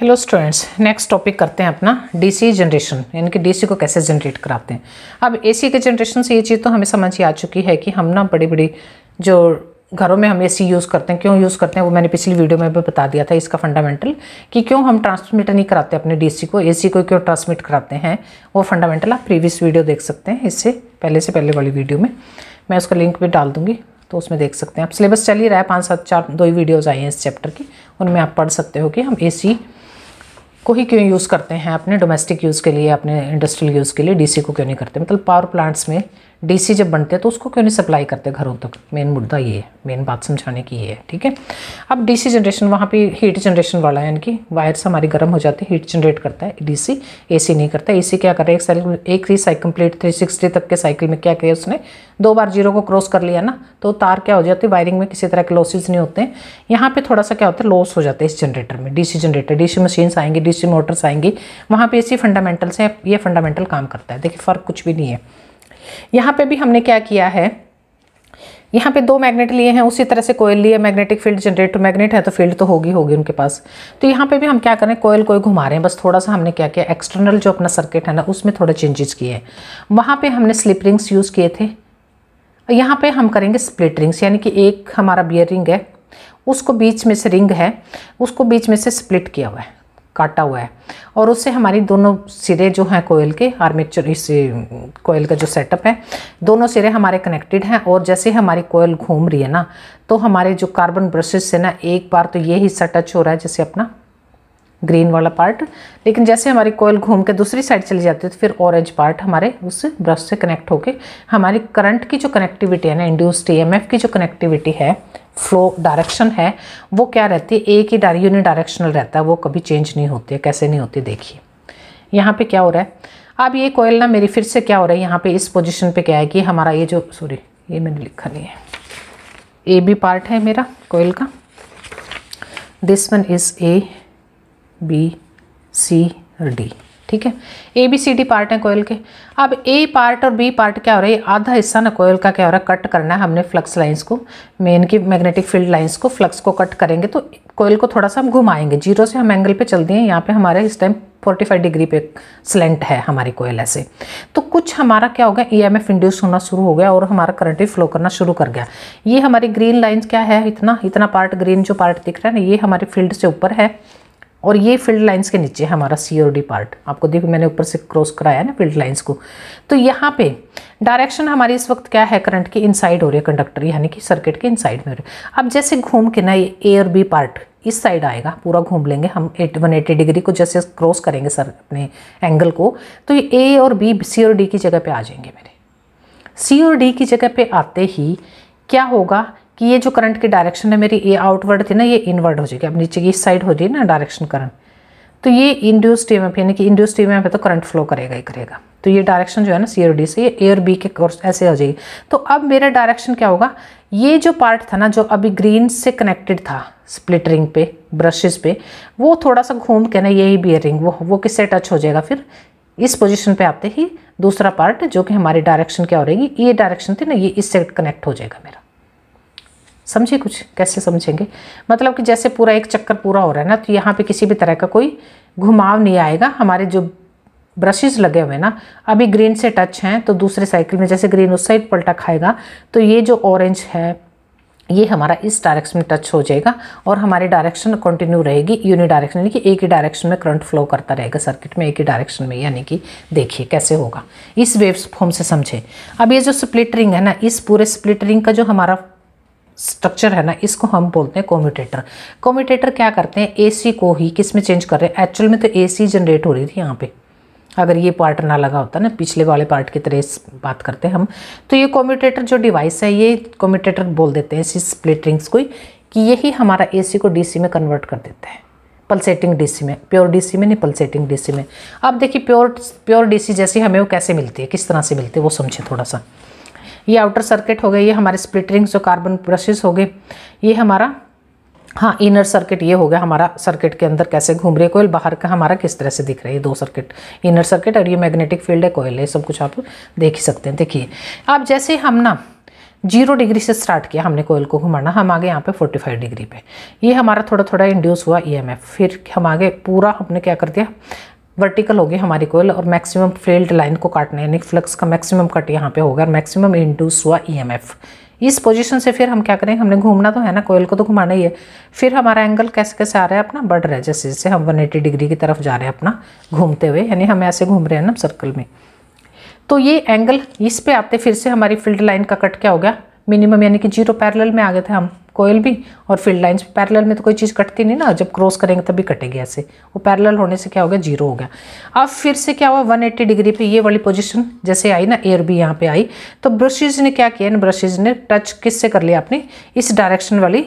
hello students next topic करते हैं अपना डीसी जनरेशन यानी कि डीसी को कैसे जनरेट कराते हैं अब एसी के जनरेशन से ये चीज़ तो हमें समझ ही आ चुकी है कि हम ना बड़ी बड़ी जो घरों में हम एसी यूज़ करते हैं क्यों यूज़ करते हैं वो मैंने पिछली वीडियो में भी बता दिया था इसका फंडामेंटल कि क्यों हम ट्रांसमिट नहीं कराते अपने डी को ए को क्यों ट्रांसमिट कराते हैं वो फंडामेंटल आप प्रीवियस वीडियो देख सकते हैं इससे पहले से पहले वाली वीडियो में मैं उसका लिंक भी डाल दूँगी तो उसमें देख सकते हैं आप सिलेबस चल ही रहा है पाँच सात चार दो ही वीडियोज़ आई हैं इस चैप्टर की उनमें आप पढ़ सकते हो कि हम ए सी को ही क्यों यूज़ करते हैं अपने डोमेस्टिक यूज़ के लिए अपने इंडस्ट्रियल यूज़ के लिए डीसी को क्यों नहीं करते मतलब पावर प्लांट्स में डीसी जब बनते हैं तो उसको क्यों नहीं सप्लाई करते घरों तक मेन मुद्दा ये है मेन बात समझाने की ये है ठीक है अब डीसी जनरेशन वहाँ पे हीट जनरेशन वाला है यानी कि वायर्स हमारी गर्म हो जाती है हीट जनरेट करता है डीसी एसी नहीं करता एसी क्या कर रहा है एक एक ही साइकिल प्लेट थ्री सिक्सटी तक के साइकिल में क्या किया उसने दो बार जीरो को क्रॉस कर लिया ना तो तार क्या हो जाती है वायरिंग में किसी तरह के लॉसेज नहीं होते हैं यहाँ पर थोड़ा सा क्या होता है लॉस हो जाता है इस जनरेटर में डी जनरेटर सी मशीन्स आएंगी डीसी मोटर्स आएंगी वहाँ पर ए फंडामेंटल्स हैं ये फंडामेंटल काम करता है देखिए फ़र्क कुछ भी नहीं है यहाँ पे भी हमने क्या किया है यहाँ पे दो मैग्नेट लिए हैं उसी तरह से कोयल लिए मैग्नेटिक फील्ड जनरेटर मैग्नेट है तो फील्ड तो होगी होगी उनके पास तो यहाँ पे भी हम क्या करें कोयल कोई घुमा रहे हैं बस थोड़ा सा हमने क्या किया एक्सटर्नल जो अपना सर्किट है ना उसमें थोड़े चेंजेस किए हैं वहाँ पर हमने स्लिप रिंग्स यूज़ किए थे यहाँ पर हम करेंगे स्प्लिट रिंग्स यानी कि एक हमारा बियर रिंग है उसको बीच में से रिंग है उसको बीच में से स्प्लिट किया हुआ है काटा हुआ है और उससे हमारी दोनों सिरे जो हैं कोयल के आर्मेचर इस कोयल का जो सेटअप है दोनों सिरे हमारे कनेक्टेड हैं और जैसे हमारी कोयल घूम रही है ना तो हमारे जो कार्बन ब्रशेस से ना एक बार तो ये हिस्सा टच हो रहा है जैसे अपना ग्रीन वाला पार्ट लेकिन जैसे हमारी कोयल घूम के दूसरी साइड चली जाती है तो फिर ऑरेंज पार्ट हमारे उस ब्रश से कनेक्ट होके हमारी करंट की जो कनेक्टिविटी है ना एम एफ की जो कनेक्टिविटी है फ्लो डायरेक्शन है वो क्या रहती है एक ही यूनि डायरेक्शनल रहता है वो कभी चेंज नहीं होती है कैसे नहीं होती देखिए यहाँ पर क्या हो रहा है अब ये कोयल ना मेरी फिर से क्या हो रहा है यहाँ पर इस पोजिशन पर क्या है कि हमारा ये जो सॉरी ये मैंने लिखा नहीं है ए बी पार्ट है मेरा कोयल का this one is A B C और डी ठीक है A B C D part है कोयल के अब ए पार्ट और बी पार्ट क्या हो रहा है आधा हिस्सा ना कोयल का क्या हो रहा है कट करना है हमने फ्लक्स लाइंस को मेन की मैग्नेटिक फील्ड लाइंस को फ्लक्स को कट करेंगे तो कोयल को थोड़ा सा हम घुमाएंगे जीरो से हम एंगल पे चल दिए यहाँ पे हमारे इस टाइम 45 डिग्री पे स्लेंट है हमारी कोयल ऐसे तो कुछ हमारा क्या हो गया ई एम एफ इंड्यूस होना शुरू हो गया और हमारा करंट भी फ्लो करना शुरू कर गया ये हमारी ग्रीन लाइन्स क्या है इतना इतना पार्ट ग्रीन जो पार्ट दिख रहा है ना ये हमारे फील्ड से ऊपर है और ये फील्ड लाइंस के नीचे हमारा सी ओर डी पार्ट आपको देखो मैंने ऊपर से क्रॉस कराया ना फील्ड लाइंस को तो यहाँ पे डायरेक्शन हमारी इस वक्त क्या है करंट की इनसाइड हो रही है कंडक्टर यानी कि सर्किट के इनसाइड में हो रही है अब जैसे घूम के ना ये ए और बी पार्ट इस साइड आएगा पूरा घूम लेंगे हम एट वन एटी डिग्री को जैसे क्रॉस करेंगे सर अपने एंगल को तो ये ए और बी सी और डी की जगह पर आ जाएंगे मेरे सी ओर डी की जगह पर आते ही क्या होगा कि ये जो करंट की डायरेक्शन है मेरी ये आउटवर्ड थी ना ये इनवर्ड हो जाएगी अब नीचे की इस साइड हो रही है ना डायरेक्शन करंट तो ये इंड्यूस्ड ईएमएफ यानी कि इंड्यूस्ड ईएमएफ है तो करंट फ्लो करेगा ही करेगा तो ये डायरेक्शन जो है ना सी डी से ये एयर बी के कोर्स ऐसे हो जाएगी तो अब मेरा डायरेक्शन क्या होगा ये जो पार्ट था ना जो अभी ग्रीन से कनेक्टेड था स्प्लिट रिंग पे ब्रशेज पे वो थोड़ा सा घूम के ना यही बियरिंग वो वो किससे टच हो जाएगा फिर इस पोजिशन पर आते ही दूसरा पार्ट जो कि हमारी डायरेक्शन क्या हो रहेगी ये डायरेक्शन थी ना ये इससे कनेक्ट हो जाएगा मेरा समझे कुछ कैसे समझेंगे मतलब कि जैसे पूरा एक चक्कर पूरा हो रहा है ना तो यहाँ पे किसी भी तरह का कोई घुमाव नहीं आएगा हमारे जो ब्रशेज़ लगे हुए ना अभी ग्रीन से टच हैं तो दूसरे साइकिल में जैसे ग्रीन उस साइड पलटा खाएगा तो ये जो ऑरेंज है ये हमारा इस डायरेक्शन में टच हो जाएगा और हमारी डायरेक्शन कंटिन्यू रहेगी यूनि डायरेक्शन यानी कि एक ही डायरेक्शन में करंट फ्लो करता रहेगा सर्किट में एक ही डायरेक्शन में यानी कि देखिए कैसे होगा इस वेव्स फॉर्म से समझे अब ये जो स्प्लिट रिंग है ना इस पूरे स्प्लिट रिंग का जो हमारा स्ट्रक्चर है ना इसको हम बोलते हैं कॉम्यूटेटर कॉम्यूटेटर क्या करते हैं एसी को ही किस में चेंज कर रहे हैं एक्चुअल में तो एसी जनरेट हो रही थी यहाँ पे अगर ये पार्ट ना लगा होता ना पिछले वाले पार्ट की तरह बात करते हैं हम तो ये कॉम्यूटेटर जो डिवाइस है ये कॉम्यूटेटर बोल देते हैं इसी स्प्लिट रिंग्स को कि यही हमारा एसी को डीसी में कन्वर्ट कर देता है पल्सेटिंग डीसी में प्योर डीसी में नहीं पल्सेटिंग डीसी में अब देखिए प्योर प्योर डीसी जैसी हमें वो कैसे मिलती है किस तरह से मिलती है वो समझे थोड़ा सा ये आउटर सर्किट हो गए ये हमारे स्प्लिट रिंग्स कार्बन ब्रशेस हो गए ये हमारा हाँ इनर सर्किट ये हो गया हमारा सर्किट के अंदर कैसे घूम रही है कोयल बाहर का हमारा किस तरह से दिख रहा है ये दो सर्किट इनर सर्किट और ये मैग्नेटिक फील्ड है कोयल है सब कुछ आप देख ही सकते हैं देखिए अब जैसे हम ना जीरो डिग्री से स्टार्ट किया हमने कोयल को घुमाना हम आगे यहाँ पे 45 डिग्री पे ये हमारा थोड़ा थोड़ा इंड्यूस हुआ ईएमएफ e फिर हम आगे पूरा हमने क्या कर दिया वर्टिकल होगी हमारी कोयल और मैक्सिमम फील्ड लाइन को काटने यानी फ्लक्स का मैक्सिमम कट यहाँ पे होगा और मैक्सिमम इंड्यूस हुआ ईएमएफ इस पोजीशन से फिर हम क्या करेंगे हमने घूमना तो है ना कोयल को तो घुमाना ही है फिर हमारा एंगल कैसे कैसे आ रहा है अपना बढ़ रहा है जैसे जैसे हम वन डिग्री की तरफ जा रहे हैं अपना घूमते हुए यानी हम ऐसे घूम रहे हैं ना सर्कल में तो ये एंगल इस पर आते फिर से हमारी फील्ड लाइन का कट क्या हो गया मिनिमम यानी कि जीरो पैरल में आ गए थे हम कोयल भी और फील्ड लाइन्स पैरेलल में तो कोई चीज़ कटती नहीं ना जब क्रॉस करेंगे तभी कटेगी ऐसे वो पैरेलल होने से क्या हो गया जीरो हो गया अब फिर से क्या हुआ 180 डिग्री पे ये वाली पोजीशन जैसे आई ना एयर भी यहाँ पे आई तो ब्रशेज ने क्या किया इन ब्रशेज ने टच से कर लिया अपनी इस डायरेक्शन वाली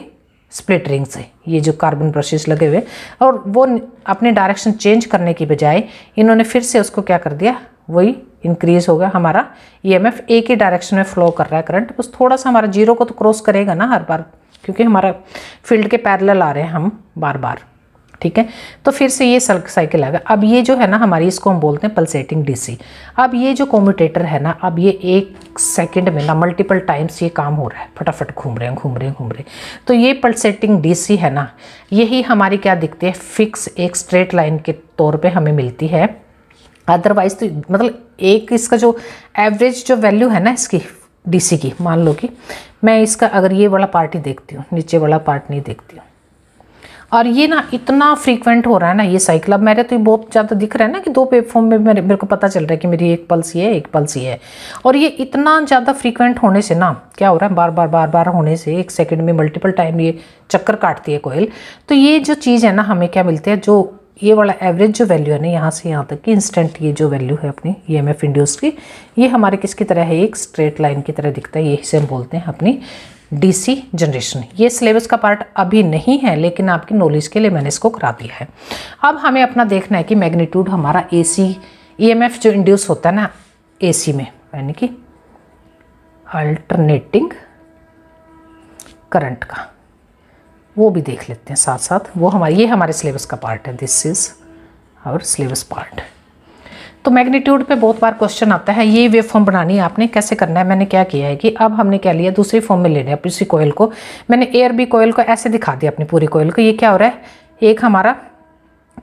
स्प्लिट रिंग से ये जो कार्बन ब्रशेज लगे हुए और वो अपने डायरेक्शन चेंज करने की बजाय इन्होंने फिर से उसको क्या कर दिया वही इंक्रीज हो गया हमारा ईएमएफ e एक ही डायरेक्शन में फ्लो कर रहा है करंट बस थोड़ा सा हमारा जीरो को तो क्रॉस करेगा ना हर बार क्योंकि हमारा फील्ड के पैरेलल आ रहे हैं हम बार बार ठीक है तो फिर से ये साइकिल आ गया अब ये जो है ना हमारी इसको हम बोलते हैं पल्सेटिंग डीसी अब ये जो कॉम्यूटेटर है ना अब ये एक सेकंड में ना मल्टीपल टाइम्स ये काम हो रहा है फटाफट घूम रहे हैं घूम रहे हैं घूम रहे हैं तो ये पल्सेटिंग डीसी है ना यही हमारी क्या दिखती है फिक्स एक स्ट्रेट लाइन के तौर पर हमें मिलती है अदरवाइज तो मतलब एक इसका जो एवरेज जो वैल्यू है ना इसकी डी की मान लो कि मैं इसका अगर ये वाला पार्ट ही देखती हूँ नीचे वाला पार्ट नहीं देखती हूँ और ये ना इतना फ्रीक्वेंट हो रहा है ना ये साइकिल अब मेरे तो ये बहुत ज़्यादा दिख रहा है ना कि दो प्लेटफॉर्म में मेरे मेरे को पता चल रहा है कि मेरी एक पल्स ये है एक पल्स ये है और ये इतना ज़्यादा फ्रीक्वेंट होने से ना क्या हो रहा है बार बार बार बार होने से एक सेकंड में मल्टीपल टाइम ये चक्कर काटती है कोयल तो ये जो चीज़ है ना हमें क्या मिलती है जो ये वाला एवरेज जो वैल्यू है ना यहाँ से यहाँ तक कि इंस्टेंट ये जो वैल्यू है अपनी ई एम एफ इंड्यूस की ये हमारे किसकी तरह है एक स्ट्रेट लाइन की तरह दिखता है यही से हम बोलते हैं अपनी डीसी जनरेशन ये सिलेबस का पार्ट अभी नहीं है लेकिन आपकी नॉलेज के लिए मैंने इसको करा दिया है अब हमें अपना देखना है कि मैग्नीट्यूड हमारा A C E M F जो इंड्यूस होता है ना ए सी में यानी कि अल्टरनेटिंग करंट का वो भी देख लेते हैं साथ साथ वो हमारे ये हमारे सिलेबस का पार्ट है दिस इज़ और सिलेबस पार्ट तो मैग्नीट्यूड पे बहुत बार क्वेश्चन आता है ये वेव फॉर्म बनानी है आपने कैसे करना है मैंने क्या किया है कि अब हमने क्या लिया दूसरी फॉर्म में लेना है इसी कोयल को मैंने एयर बी कोयल को ऐसे दिखा दिया अपनी पूरी कोयल को ये क्या हो रहा है एक हमारा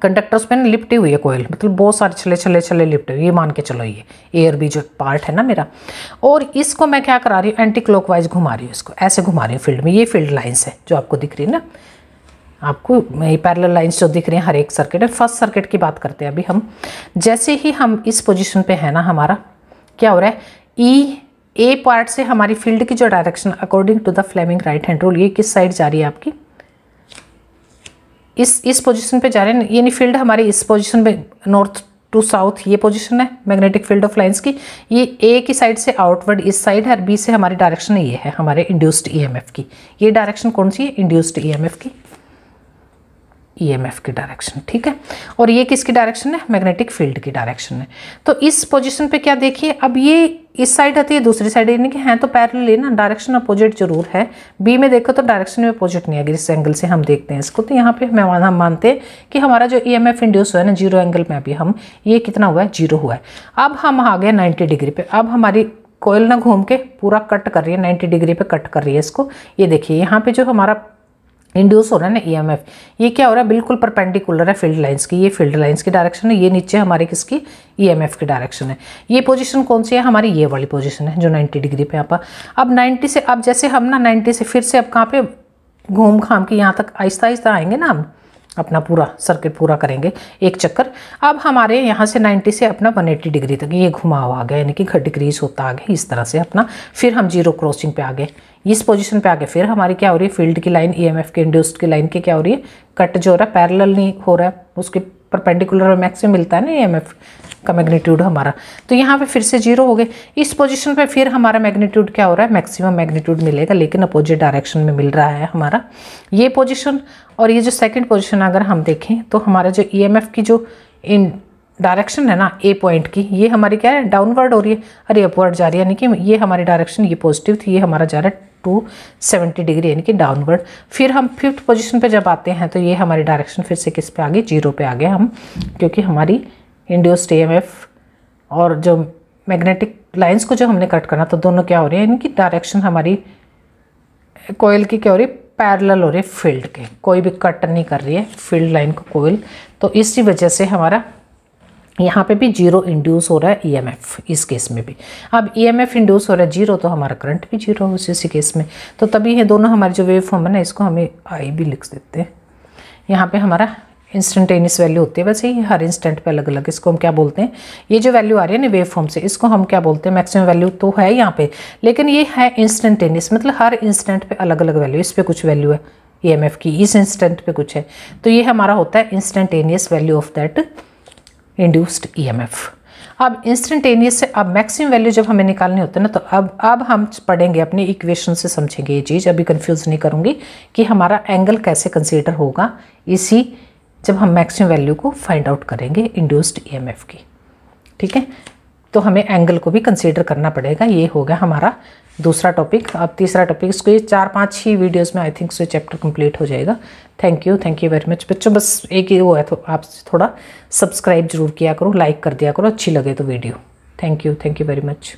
कंडक्टर उस पर लिपटी हुई है कोयल मतलब बहुत सारे छले छले छले लिपटे हुए ये मान के चलो ये एयर भी जो पार्ट है ना मेरा और इसको मैं क्या करा रही हूँ एंटी वाइज घुमा रही हूँ इसको ऐसे घुमा रही हूँ फील्ड में ये फील्ड लाइन्स है जो आपको दिख रही है ना आपको ये पैरल लाइन्स जो दिख रही हैं हर एक सर्किट है फर्स्ट सर्किट की बात करते हैं अभी हम जैसे ही हम इस पोजिशन पर है ना हमारा क्या हो रहा है ई ए पार्ट से हमारी फील्ड की जो direction according to the Fleming right hand rule ये किस साइड जा रही है आपकी इस इस पोजीशन पे जा रहे हैं यानी फील्ड हमारी इस पोजीशन पे नॉर्थ टू साउथ ये पोजीशन है मैग्नेटिक फील्ड ऑफ लाइंस की ये ए की साइड से आउटवर्ड इस साइड है और बी से हमारी डायरेक्शन ये है हमारे इंड्यूस्ड ईएमएफ e की ये डायरेक्शन कौन सी है इंड्यूस्ड ईएमएफ e की ईएमएफ e की डायरेक्शन ठीक है और ये किसकी डायरेक्शन है मैग्नेटिक फील्ड की डायरेक्शन है तो इस पोजीशन पे क्या देखिए अब ये इस साइड आती है दूसरी साइड यानी कि हैं तो पैरेलल है ना डायरेक्शन अपोजिट जरूर है बी में देखो तो डायरेक्शन में अपोजिट नहीं आ इस एंगल से हम देखते हैं इसको तो यहाँ पे हम हम मानते हैं कि हमारा जो ई एम एफ इंड्यूस हुआ है ना जीरो एंगल में अभी हम ये कितना हुआ है जीरो हुआ है अब हम आ गए नाइन्टी डिग्री पे अब हमारी कोयल ना घूम के पूरा कट कर रही है 90 डिग्री पे कट कर रही है इसको ये देखिए यहाँ पे जो हमारा इंड्यूस हो रहा है ना ईएमएफ e ये क्या हो रहा है बिल्कुल परपेंडिकुलर है फील्ड लाइंस की ये फील्ड लाइंस की डायरेक्शन है ये नीचे हमारे किसकी ईएमएफ e की डायरेक्शन है ये पोजीशन कौन सी है हमारी ये वाली पोजीशन है जो 90 डिग्री पे यहाँ पर अब 90 से अब जैसे हम ना 90 से फिर से अब कहाँ पे घूम घाम के यहाँ तक आहिस्ता आहिस्ता आएंगे ना हम अपना पूरा सर्किट पूरा करेंगे एक चक्कर अब हमारे यहाँ से 90 से अपना 180 डिग्री तक ये घुमाव आ गया यानी कि घर डिग्रीज होता आ गया इस तरह से अपना फिर हम जीरो क्रॉसिंग पे आ गए इस पोजीशन पे आ गए फिर हमारी क्या हो रही है फील्ड की लाइन ईएमएफ e के इंड्यूस्ड की लाइन की क्या हो रही है कट जो हो रहा है पैरल नहीं हो रहा है उसके परपेंडिकुलर मैक्सिम मिलता है ना ई e का मैग्नीट्यूड हमारा तो यहाँ पे फिर से जीरो हो गए इस पोजीशन पे फिर हमारा मैग्नीट्यूड क्या हो रहा है मैक्सिमम मैग्नीट्यूड मिलेगा लेकिन अपोजिट डायरेक्शन में मिल रहा है हमारा ये पोजिशन और ये जो सेकेंड पोजिशन अगर हम देखें तो हमारा जो ई e की जो इन डायरेक्शन है ना ए पॉइंट की ये हमारी क्या है डाउनवर्ड हो रही है अरे अपवर्ड जा रही है यानी कि ये हमारी डायरेक्शन ये पॉजिटिव थी ये हमारा जा रहा है टू सेवेंटी डिग्री यानी कि डाउनवर्ड फिर हम फिफ्थ पोजिशन पर जब आते हैं तो ये हमारी डायरेक्शन फिर से किस पे आ गई जीरो पे आ गए हम क्योंकि हमारी इंड्यूस्ड ई e और जो मैग्नेटिक लाइंस को जो हमने कट करना तो दोनों क्या हो रही है इनकी डायरेक्शन हमारी कोयल की क्या हो रही है पैरल हो रही है फील्ड के कोई भी कट नहीं कर रही है फील्ड लाइन को कोयल तो इसी वजह से हमारा यहाँ पे भी जीरो इंड्यूस हो रहा है ईएमएफ e इस केस में भी अब ईएमएफ e इंड्यूस हो रहा है जीरो तो हमारा करंट भी जीरो हो इसी केस में तो तभी ये दोनों हमारे जो वेव फॉर्म है ना इसको हमें आई भी लिख देते हैं यहाँ पे हमारा इंस्टेंटेनियस वैल्यू होती है वैसे ही हर इंस्टेंट पे अलग अलग इसको हम क्या बोलते हैं ये जो वैल्यू आ रही है ना वेव फॉर्म से इसको हम क्या बोलते हैं मैक्सिमम वैल्यू तो है यहाँ पे लेकिन ये है इंस्टेंटेनियस मतलब हर इंस्टेंट पे अलग अलग वैल्यू इस पर कुछ वैल्यू है ई एम एफ की इस इंस्टेंट पे कुछ है तो ये हमारा होता है instantaneous value of that induced E अब इंस्टेंटेनियस से अब मैक्सिमम वैल्यू जब हमें निकालनी होती है ना तो अब अब हम पढ़ेंगे अपने इक्वेशन से समझेंगे ये चीज़ अभी कंफ्यूज नहीं करूँगी कि हमारा एंगल कैसे कंसीडर होगा इसी जब हम मैक्सिमम वैल्यू को फाइंड आउट करेंगे इंड्यूस्ड ईएमएफ e की ठीक है तो हमें एंगल को भी कंसीडर करना पड़ेगा ये हो गया हमारा दूसरा टॉपिक अब तीसरा टॉपिक इसको ये चार पांच ही वीडियोस में आई थिंक से चैप्टर कंप्लीट हो जाएगा thank you thank you very much बच्चों बस एक ही वो है तो आप थोड़ा सब्सक्राइब जरूर किया करो लाइक कर दिया करो अच्छी लगे तो video thank you thank you very much